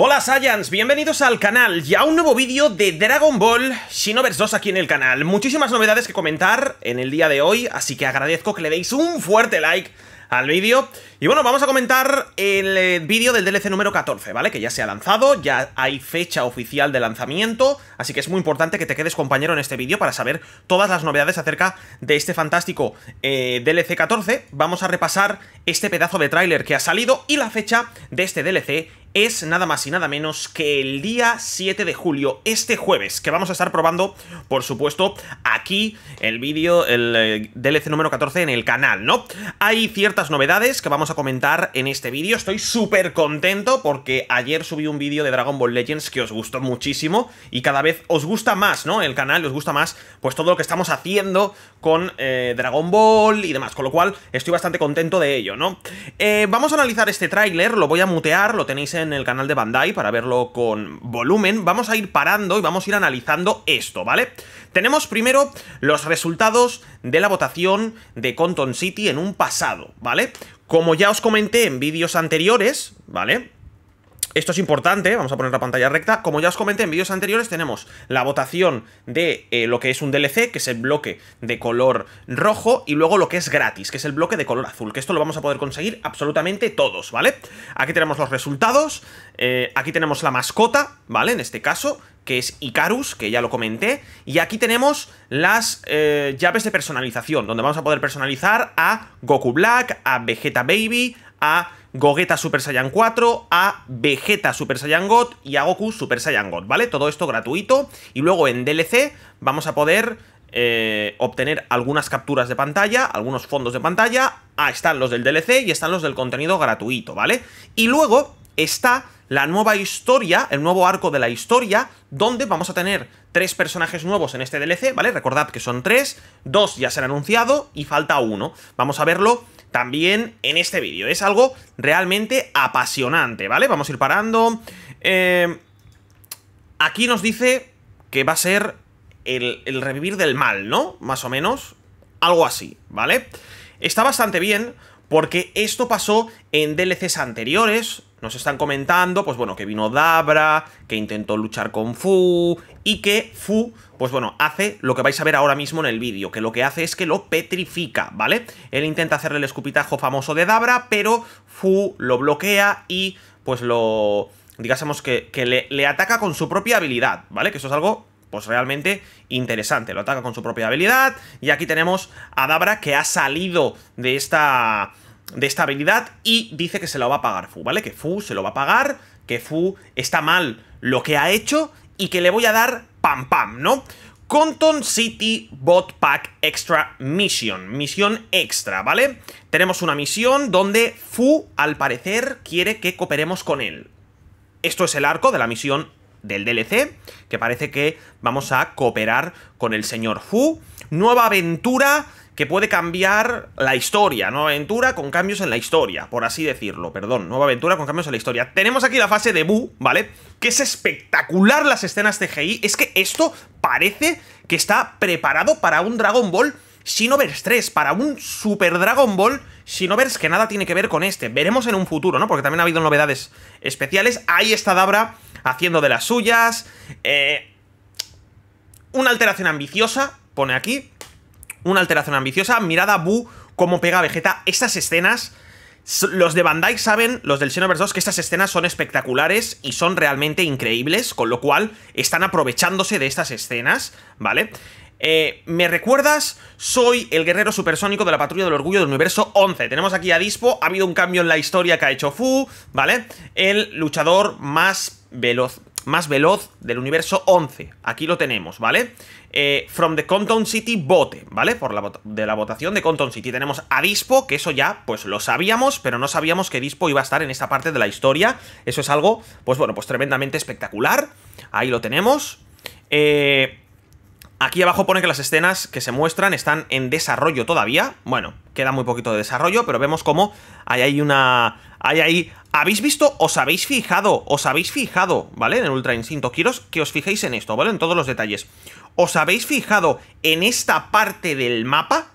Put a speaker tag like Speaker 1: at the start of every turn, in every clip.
Speaker 1: Hola Saiyans, bienvenidos al canal y a un nuevo vídeo de Dragon Ball Xenoverse 2 aquí en el canal. Muchísimas novedades que comentar en el día de hoy, así que agradezco que le deis un fuerte like al vídeo. Y bueno, vamos a comentar el eh, vídeo del DLC número 14, ¿vale? Que ya se ha lanzado, ya hay fecha oficial de lanzamiento, así que es muy importante que te quedes compañero en este vídeo para saber todas las novedades acerca de este fantástico eh, DLC 14. Vamos a repasar este pedazo de tráiler que ha salido y la fecha de este DLC es nada más y nada menos que el día 7 de julio, este jueves, que vamos a estar probando, por supuesto, aquí el vídeo, el eh, DLC número 14 en el canal, ¿no? Hay ciertas novedades que vamos a comentar en este vídeo, estoy súper contento porque ayer subí un vídeo de Dragon Ball Legends que os gustó muchísimo y cada vez os gusta más, ¿no? El canal, os gusta más, pues todo lo que estamos haciendo con eh, Dragon Ball y demás, con lo cual estoy bastante contento de ello, ¿no? Eh, vamos a analizar este tráiler, lo voy a mutear, lo tenéis en en el canal de Bandai para verlo con volumen, vamos a ir parando y vamos a ir analizando esto, ¿vale? Tenemos primero los resultados de la votación de Conton City en un pasado, ¿vale? Como ya os comenté en vídeos anteriores, ¿vale? Esto es importante, vamos a poner la pantalla recta. Como ya os comenté en vídeos anteriores, tenemos la votación de eh, lo que es un DLC, que es el bloque de color rojo, y luego lo que es gratis, que es el bloque de color azul, que esto lo vamos a poder conseguir absolutamente todos, ¿vale? Aquí tenemos los resultados, eh, aquí tenemos la mascota, ¿vale? En este caso, que es Icarus, que ya lo comenté, y aquí tenemos las eh, llaves de personalización, donde vamos a poder personalizar a Goku Black, a Vegeta Baby, a Gogeta Super Saiyan 4, a Vegeta Super Saiyan God y a Goku Super Saiyan God, ¿vale? Todo esto gratuito y luego en DLC vamos a poder eh, obtener algunas capturas de pantalla, algunos fondos de pantalla, ah, están los del DLC y están los del contenido gratuito, ¿vale? Y luego está la nueva historia, el nuevo arco de la historia, donde vamos a tener tres personajes nuevos en este DLC, ¿vale? Recordad que son tres, dos ya se han anunciado y falta uno. Vamos a verlo también en este vídeo. Es algo realmente apasionante, ¿vale? Vamos a ir parando. Eh, aquí nos dice que va a ser el, el, revivir del mal, ¿no? Más o menos. Algo así, ¿vale? Está bastante bien porque esto pasó en DLCs anteriores, nos están comentando, pues bueno, que vino Dabra, que intentó luchar con Fu, y que Fu, pues bueno, hace lo que vais a ver ahora mismo en el vídeo, que lo que hace es que lo petrifica, ¿vale? Él intenta hacerle el escupitajo famoso de Dabra, pero Fu lo bloquea y pues lo... digásemos que, le, le ataca con su propia habilidad, ¿vale? Que eso es algo pues realmente interesante. Lo ataca con su propia habilidad. Y aquí tenemos a Dabra que ha salido de esta, de habilidad y dice que se lo va a pagar Fu, ¿vale? Que Fu se lo va a pagar, que Fu está mal lo que ha hecho y que le voy a dar pam pam, ¿no? Conton City Bot Pack Extra Mission, misión extra, ¿vale? Tenemos una misión donde Fu, al parecer, quiere que cooperemos con él. Esto es el arco de la misión del DLC, que parece que vamos a cooperar con el señor Fu. Nueva aventura que puede cambiar la historia, nueva aventura con cambios en la historia, por así decirlo, perdón, nueva aventura con cambios en la historia. Tenemos aquí la fase de Bu, ¿vale? Que es espectacular las escenas CGI, es que esto parece que está preparado para un Dragon Ball Xenoverse 3, para un Super Dragon Ball Xenoverse que nada tiene que ver con este. Veremos en un futuro, ¿no? Porque también ha habido novedades especiales. Ahí está Dabra haciendo de las suyas. Eh, una alteración ambiciosa, pone aquí. Una alteración ambiciosa. mirada a Bu cómo pega Vegeta. Estas escenas... Los de Bandai saben, los del Xenoverse 2, que estas escenas son espectaculares y son realmente increíbles, con lo cual están aprovechándose de estas escenas, ¿vale? Eh, ¿Me recuerdas? Soy el guerrero supersónico de la patrulla del orgullo del universo 11. Tenemos aquí a Dispo, ha habido un cambio en la historia que ha hecho Fu, ¿vale? El luchador más veloz, más veloz del universo 11. Aquí lo tenemos, ¿vale? Eh, from the Compton City Vote, ¿vale? Por la de la votación de Compton City tenemos a Dispo, que eso ya, pues lo sabíamos, pero no sabíamos que Dispo iba a estar en esta parte de la historia. Eso es algo, pues bueno, pues tremendamente espectacular. Ahí lo tenemos. Eh, Aquí abajo pone que las escenas que se muestran están en desarrollo todavía. Bueno, queda muy poquito de desarrollo, pero vemos cómo hay ahí una... Hay ahí... ¿Habéis visto? ¿Os habéis fijado? ¿Os habéis fijado? ¿Vale? En el Ultra Instinto. Quiero que os fijéis en esto, ¿vale? En todos los detalles. ¿Os habéis fijado en esta parte del mapa?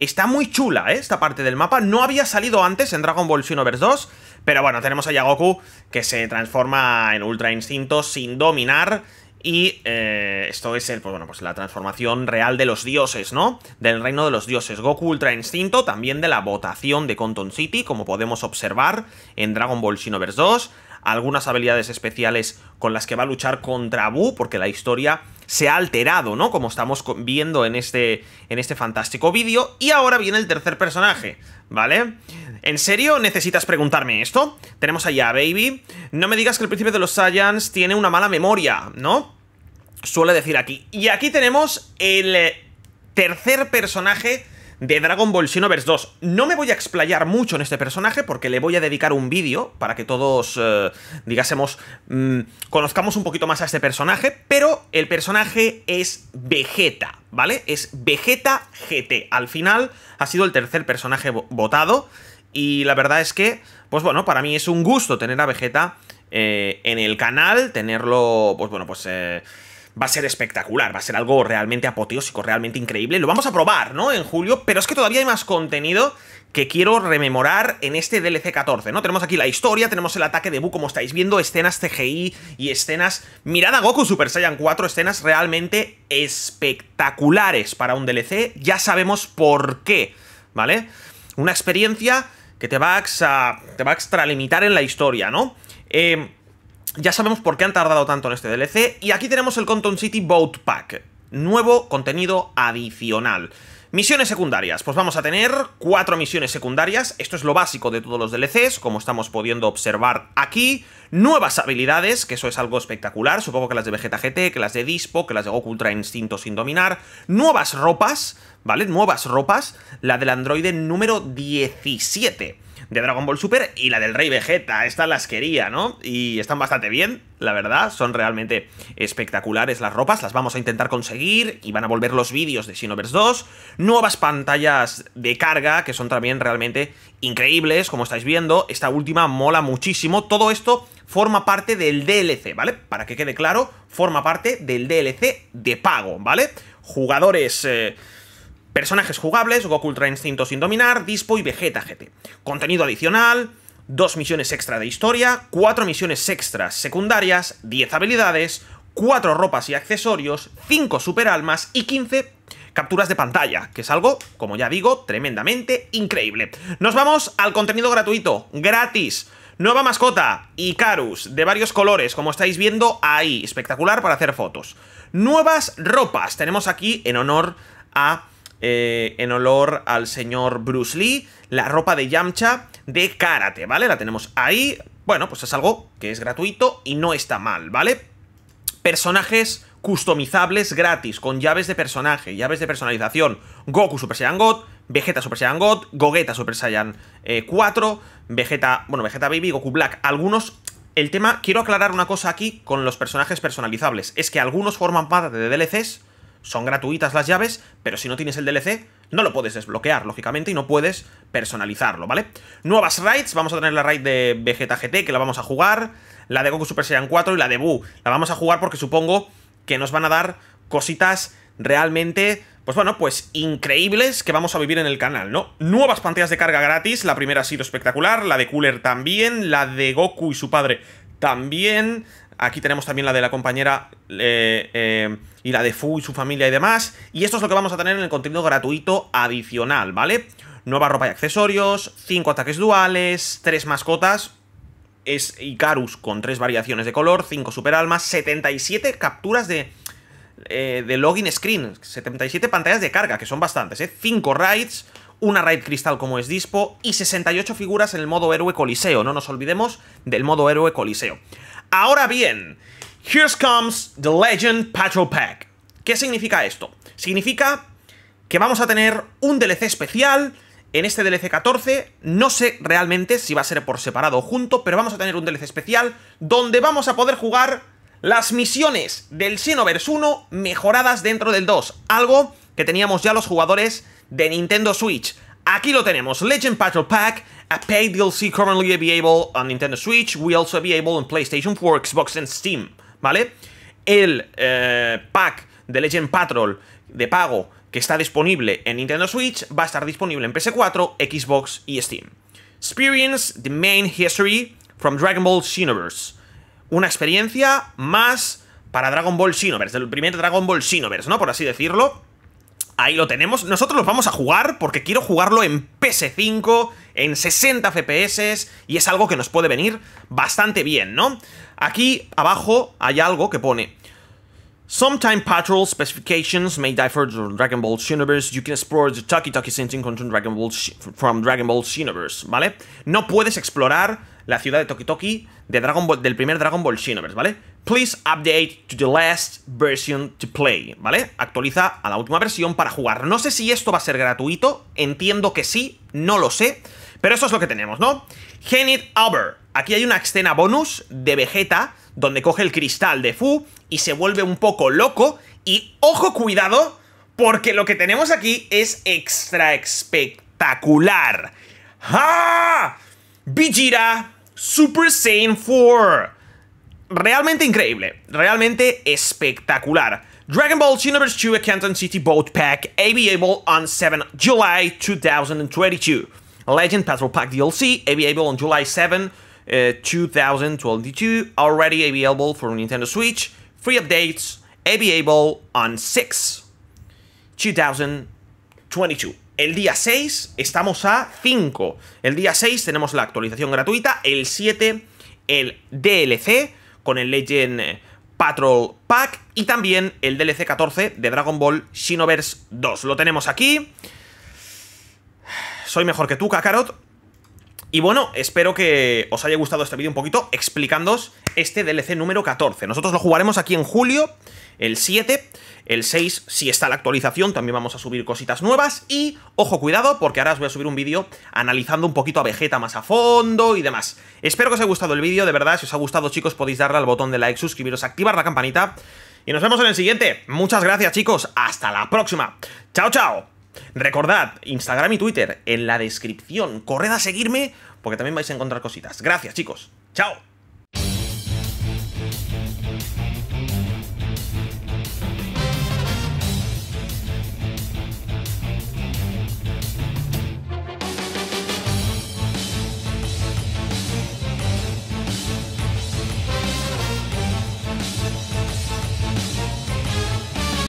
Speaker 1: Está muy chula, ¿eh? Esta parte del mapa. No había salido antes en Dragon Ball Xenoverse 2. Pero bueno, tenemos a Yagoku que se transforma en Ultra Instinto sin dominar y eh, esto es el, pues bueno, pues la transformación real de los dioses, ¿no? Del reino de los dioses. Goku Ultra Instinto, también de la votación de Conton City, como podemos observar en Dragon Ball Xenoverse 2. Algunas habilidades especiales con las que va a luchar contra Buu, porque la historia se ha alterado, ¿no? Como estamos viendo en este, en este fantástico vídeo. Y ahora viene el tercer personaje, ¿vale? ¿En serio necesitas preguntarme esto? Tenemos allá a Baby. No me digas que el príncipe de los Saiyans tiene una mala memoria, ¿no? suele decir aquí. Y aquí tenemos el eh, tercer personaje de Dragon Ball Xenoverse 2. No me voy a explayar mucho en este personaje porque le voy a dedicar un vídeo para que todos, eh, digásemos, mm, conozcamos un poquito más a este personaje, pero el personaje es Vegeta, ¿vale? Es Vegeta GT. Al final ha sido el tercer personaje votado y la verdad es que, pues bueno, para mí es un gusto tener a Vegeta eh, en el canal, tenerlo, pues bueno, pues va a ser espectacular, va a ser algo realmente apoteósico, realmente increíble. Lo vamos a probar, ¿no? En julio, pero es que todavía hay más contenido que quiero rememorar en este DLC 14, ¿no? Tenemos aquí la historia, tenemos el ataque de Buu, como estáis viendo, escenas CGI y escenas... mirada Goku Super Saiyan 4, escenas realmente espectaculares para un DLC. Ya sabemos por qué, ¿vale? Una experiencia que te va a, te va a extralimitar en la historia, ¿no? Eh, ya sabemos por qué han tardado tanto en este DLC. Y aquí tenemos el Conton City Boat Pack. Nuevo contenido adicional. Misiones secundarias. Pues vamos a tener cuatro misiones secundarias. Esto es lo básico de todos los DLCs, como estamos pudiendo observar aquí. Nuevas habilidades, que eso es algo espectacular. Supongo que las de Vegeta GT, que las de Dispo, que las de Goku Ultra Instinto sin dominar. Nuevas ropas, ¿vale? Nuevas ropas. La del androide número 17 de Dragon Ball Super y la del Rey Vegeta. Esta las quería, ¿no? Y están bastante bien, la verdad. Son realmente espectaculares las ropas. Las vamos a intentar conseguir y van a volver los vídeos de Xenoverse 2. Nuevas pantallas de carga que son también realmente increíbles, como estáis viendo. Esta última mola muchísimo. Todo esto forma parte del DLC, ¿vale? Para que quede claro, forma parte del DLC de pago, ¿vale? Jugadores... Eh, Personajes jugables, Goku Ultra Instinto sin dominar, Dispo y Vegeta GT. Contenido adicional, dos misiones extra de historia, cuatro misiones extras secundarias, diez habilidades, cuatro ropas y accesorios, cinco superalmas y 15 capturas de pantalla, que es algo, como ya digo, tremendamente increíble. Nos vamos al contenido gratuito, gratis. Nueva mascota, Icarus, de varios colores, como estáis viendo ahí, espectacular para hacer fotos. Nuevas ropas, tenemos aquí en honor a eh, en olor al señor Bruce Lee, la ropa de Yamcha de karate, ¿vale? La tenemos ahí. Bueno, pues es algo que es gratuito y no está mal, ¿vale? Personajes customizables gratis, con llaves de personaje, llaves de personalización. Goku Super Saiyan God, Vegeta Super Saiyan God, Gogeta Super Saiyan 4, eh, Vegeta, bueno, Vegeta Baby, Goku Black. Algunos el tema, quiero aclarar una cosa aquí con los personajes personalizables, es que algunos forman parte de DLCs son gratuitas las llaves, pero si no tienes el DLC, no lo puedes desbloquear, lógicamente, y no puedes personalizarlo, ¿vale? Nuevas raids, vamos a tener la raid de Vegeta GT, que la vamos a jugar, la de Goku Super Saiyan 4 y la de Buu. La vamos a jugar porque supongo que nos van a dar cositas realmente, pues bueno, pues increíbles que vamos a vivir en el canal, ¿no? Nuevas pantallas de carga gratis, la primera ha sido espectacular, la de Cooler también, la de Goku y su padre también, Aquí tenemos también la de la compañera eh, eh, y la de Fu y su familia y demás. Y esto es lo que vamos a tener en el contenido gratuito adicional, ¿vale? Nueva ropa y accesorios, 5 ataques duales, 3 mascotas. Es Icarus con 3 variaciones de color, 5 superalmas, 77 capturas de, eh, de login screen, 77 pantallas de carga, que son bastantes, ¿eh? 5 raids, una raid cristal como es Dispo y 68 figuras en el modo héroe coliseo. No nos olvidemos del modo héroe coliseo. Ahora bien, Here Comes the Legend Patrol Pack. ¿Qué significa esto? Significa que vamos a tener un DLC especial en este DLC 14. No sé realmente si va a ser por separado o junto, pero vamos a tener un DLC especial donde vamos a poder jugar las misiones del Xenoverse 1 mejoradas dentro del 2. Algo que teníamos ya los jugadores de Nintendo Switch. Aquí lo tenemos, Legend Patrol Pack, a paid DLC currently available on Nintendo Switch, we also be available on PlayStation 4, Xbox and Steam, ¿vale? El eh, pack de Legend Patrol de pago que está disponible en Nintendo Switch va a estar disponible en PS4, Xbox y Steam. Experience the main history from Dragon Ball Xenoverse. Una experiencia más para Dragon Ball Xenoverse, el primer Dragon Ball Xenoverse, ¿no? Por así decirlo. Ahí lo tenemos. Nosotros los vamos a jugar porque quiero jugarlo en PS5, en 60 FPS, y es algo que nos puede venir bastante bien, ¿no? Aquí abajo hay algo que pone... Sometime patrol specifications may differ from Dragon Ball Universe. You can explore the Taki Taki Sensing content Dragon Ball from Dragon Ball Universe, ¿vale? No puedes explorar la ciudad de Toki de Dragon del primer Dragon Ball Xenoverse, ¿vale? Please update to the last version to play, ¿vale? Actualiza a la última versión para jugar. No sé si esto va a ser gratuito, entiendo que sí, no lo sé, pero eso es lo que tenemos, ¿no? Genit Uber. Aquí hay una escena bonus de Vegeta donde coge el cristal de Fu y se vuelve un poco loco y ojo cuidado porque lo que tenemos aquí es extra espectacular. ¡Ah! Vijira Super Saiyan 4. Realmente increíble, realmente espectacular. Dragon Ball Xenoverse 2 Canton City Boat Pack, available on 7 July 2022. Legend Patrol Pack DLC, available on July 7, uh, 2022, already available for Nintendo Switch, free updates, available on 6, 2022. El día 6 estamos a 5. El día 6 tenemos la actualización gratuita. El 7, el DLC con el Legend Patrol Pack. Y también el DLC 14 de Dragon Ball Shinoverse 2. Lo tenemos aquí. Soy mejor que tú, Kakarot. Y bueno, espero que os haya gustado este vídeo un poquito explicándoos este DLC número 14. Nosotros lo jugaremos aquí en julio, el 7, el 6, si está la actualización, también vamos a subir cositas nuevas. Y, ojo, cuidado, porque ahora os voy a subir un vídeo analizando un poquito a Vegeta más a fondo y demás. Espero que os haya gustado el vídeo, de verdad, si os ha gustado, chicos, podéis darle al botón de like, suscribiros, activar la campanita. Y nos vemos en el siguiente. Muchas gracias, chicos. Hasta la próxima. Chao, chao. Recordad, Instagram y Twitter en la descripción. Corred a seguirme porque también vais a encontrar cositas. Gracias, chicos. Chao.